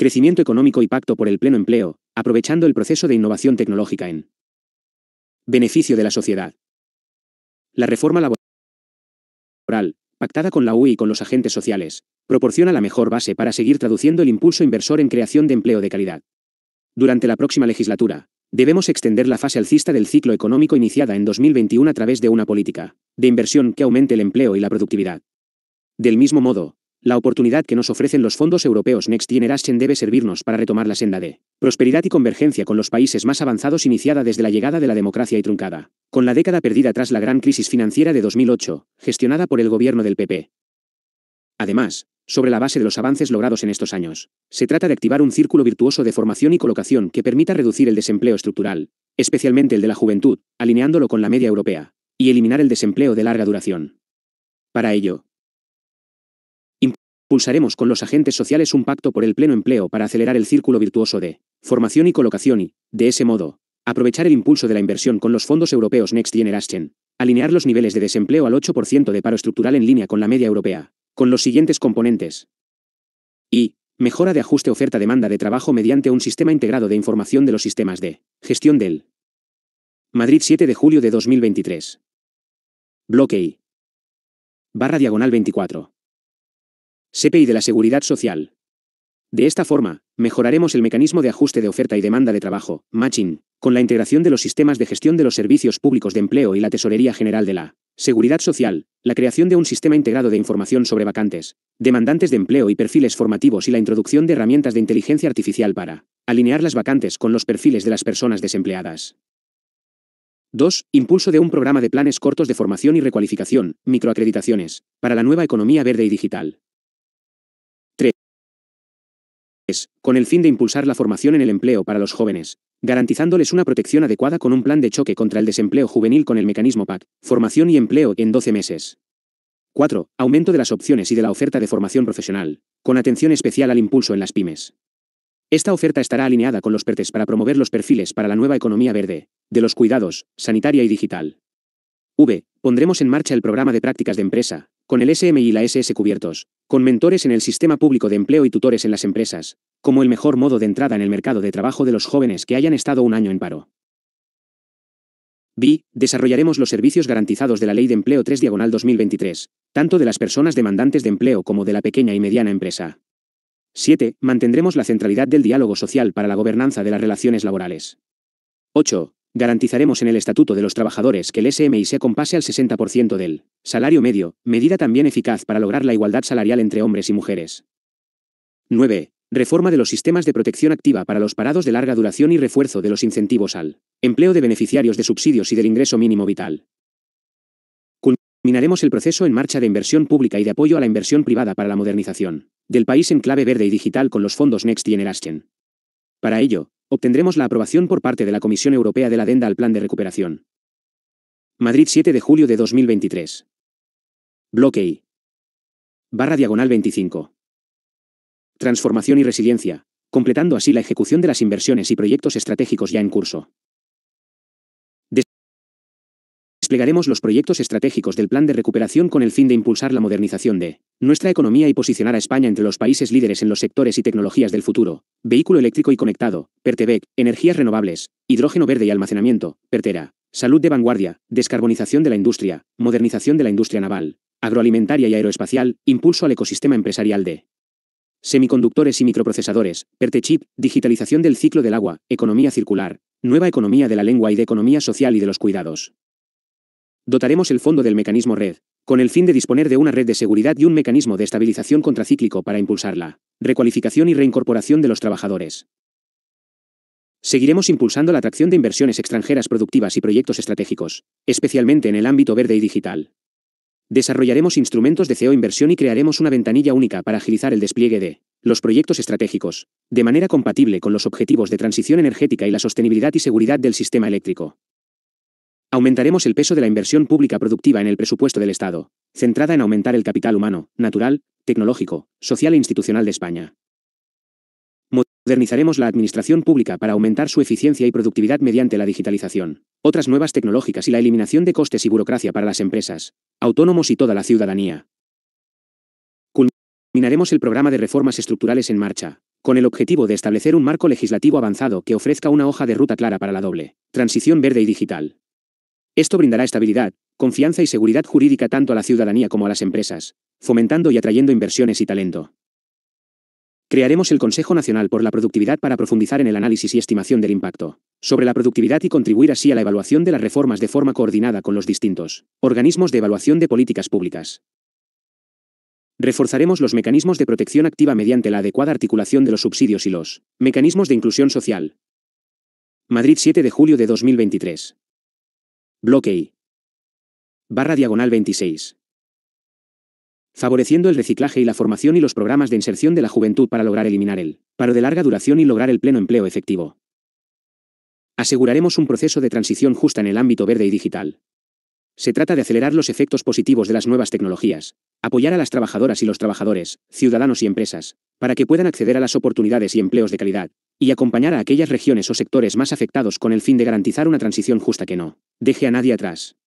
Crecimiento económico y pacto por el pleno empleo, aprovechando el proceso de innovación tecnológica en beneficio de la sociedad. La reforma laboral, pactada con la UI y con los agentes sociales, proporciona la mejor base para seguir traduciendo el impulso inversor en creación de empleo de calidad. Durante la próxima legislatura, debemos extender la fase alcista del ciclo económico iniciada en 2021 a través de una política de inversión que aumente el empleo y la productividad. Del mismo modo, la oportunidad que nos ofrecen los fondos europeos Next Generation debe servirnos para retomar la senda de prosperidad y convergencia con los países más avanzados iniciada desde la llegada de la democracia y truncada, con la década perdida tras la gran crisis financiera de 2008, gestionada por el gobierno del PP. Además, sobre la base de los avances logrados en estos años, se trata de activar un círculo virtuoso de formación y colocación que permita reducir el desempleo estructural, especialmente el de la juventud, alineándolo con la media europea, y eliminar el desempleo de larga duración. Para ello, Pulsaremos con los agentes sociales un pacto por el pleno empleo para acelerar el círculo virtuoso de formación y colocación y, de ese modo, aprovechar el impulso de la inversión con los fondos europeos Next Generation, alinear los niveles de desempleo al 8% de paro estructural en línea con la media europea, con los siguientes componentes. Y, mejora de ajuste oferta-demanda de trabajo mediante un sistema integrado de información de los sistemas de gestión del Madrid 7 de julio de 2023. Bloque I. Barra diagonal 24. CPI de la Seguridad Social. De esta forma, mejoraremos el mecanismo de ajuste de oferta y demanda de trabajo, matching, con la integración de los sistemas de gestión de los servicios públicos de empleo y la Tesorería General de la Seguridad Social, la creación de un sistema integrado de información sobre vacantes, demandantes de empleo y perfiles formativos y la introducción de herramientas de inteligencia artificial para alinear las vacantes con los perfiles de las personas desempleadas. 2. Impulso de un programa de planes cortos de formación y recualificación, microacreditaciones, para la nueva economía verde y digital con el fin de impulsar la formación en el empleo para los jóvenes, garantizándoles una protección adecuada con un plan de choque contra el desempleo juvenil con el mecanismo PAC, formación y empleo en 12 meses. 4. Aumento de las opciones y de la oferta de formación profesional, con atención especial al impulso en las pymes. Esta oferta estará alineada con los PERTES para promover los perfiles para la nueva economía verde, de los cuidados, sanitaria y digital. V. Pondremos en marcha el programa de prácticas de empresa, con el SM y la SS cubiertos, con mentores en el sistema público de empleo y tutores en las empresas, como el mejor modo de entrada en el mercado de trabajo de los jóvenes que hayan estado un año en paro. B. Desarrollaremos los servicios garantizados de la Ley de Empleo 3 Diagonal 2023, tanto de las personas demandantes de empleo como de la pequeña y mediana empresa. 7. Mantendremos la centralidad del diálogo social para la gobernanza de las relaciones laborales. 8. Garantizaremos en el Estatuto de los Trabajadores que el SMI se compase al 60% del salario medio, medida también eficaz para lograr la igualdad salarial entre hombres y mujeres. 9. Reforma de los sistemas de protección activa para los parados de larga duración y refuerzo de los incentivos al empleo de beneficiarios de subsidios y del ingreso mínimo vital. Culminaremos el proceso en marcha de inversión pública y de apoyo a la inversión privada para la modernización del país en clave verde y digital con los fondos Next Generation. Para ello, Obtendremos la aprobación por parte de la Comisión Europea de la adenda al Plan de Recuperación. Madrid 7 de julio de 2023. Bloque I. Barra diagonal 25. Transformación y resiliencia, completando así la ejecución de las inversiones y proyectos estratégicos ya en curso. Desplegaremos los proyectos estratégicos del Plan de Recuperación con el fin de impulsar la modernización de nuestra economía y posicionar a España entre los países líderes en los sectores y tecnologías del futuro. Vehículo eléctrico y conectado, Pertebec, energías renovables, hidrógeno verde y almacenamiento, Pertera, salud de vanguardia, descarbonización de la industria, modernización de la industria naval, agroalimentaria y aeroespacial, impulso al ecosistema empresarial de semiconductores y microprocesadores, Pertechip, digitalización del ciclo del agua, economía circular, nueva economía de la lengua y de economía social y de los cuidados. Dotaremos el fondo del mecanismo red, con el fin de disponer de una red de seguridad y un mecanismo de estabilización contracíclico para impulsar la recualificación y reincorporación de los trabajadores. Seguiremos impulsando la atracción de inversiones extranjeras productivas y proyectos estratégicos, especialmente en el ámbito verde y digital. Desarrollaremos instrumentos de co e inversión y crearemos una ventanilla única para agilizar el despliegue de los proyectos estratégicos, de manera compatible con los objetivos de transición energética y la sostenibilidad y seguridad del sistema eléctrico. Aumentaremos el peso de la inversión pública productiva en el presupuesto del Estado, centrada en aumentar el capital humano, natural, tecnológico, social e institucional de España. Modernizaremos la administración pública para aumentar su eficiencia y productividad mediante la digitalización, otras nuevas tecnológicas y la eliminación de costes y burocracia para las empresas, autónomos y toda la ciudadanía. Culminaremos el programa de reformas estructurales en marcha, con el objetivo de establecer un marco legislativo avanzado que ofrezca una hoja de ruta clara para la doble, transición verde y digital. Esto brindará estabilidad, confianza y seguridad jurídica tanto a la ciudadanía como a las empresas, fomentando y atrayendo inversiones y talento. Crearemos el Consejo Nacional por la Productividad para profundizar en el análisis y estimación del impacto sobre la productividad y contribuir así a la evaluación de las reformas de forma coordinada con los distintos organismos de evaluación de políticas públicas. Reforzaremos los mecanismos de protección activa mediante la adecuada articulación de los subsidios y los mecanismos de inclusión social. Madrid 7 de julio de 2023. Bloque I. Barra diagonal 26. Favoreciendo el reciclaje y la formación y los programas de inserción de la juventud para lograr eliminar el paro de larga duración y lograr el pleno empleo efectivo. Aseguraremos un proceso de transición justa en el ámbito verde y digital. Se trata de acelerar los efectos positivos de las nuevas tecnologías, apoyar a las trabajadoras y los trabajadores, ciudadanos y empresas, para que puedan acceder a las oportunidades y empleos de calidad, y acompañar a aquellas regiones o sectores más afectados con el fin de garantizar una transición justa que no deje a nadie atrás.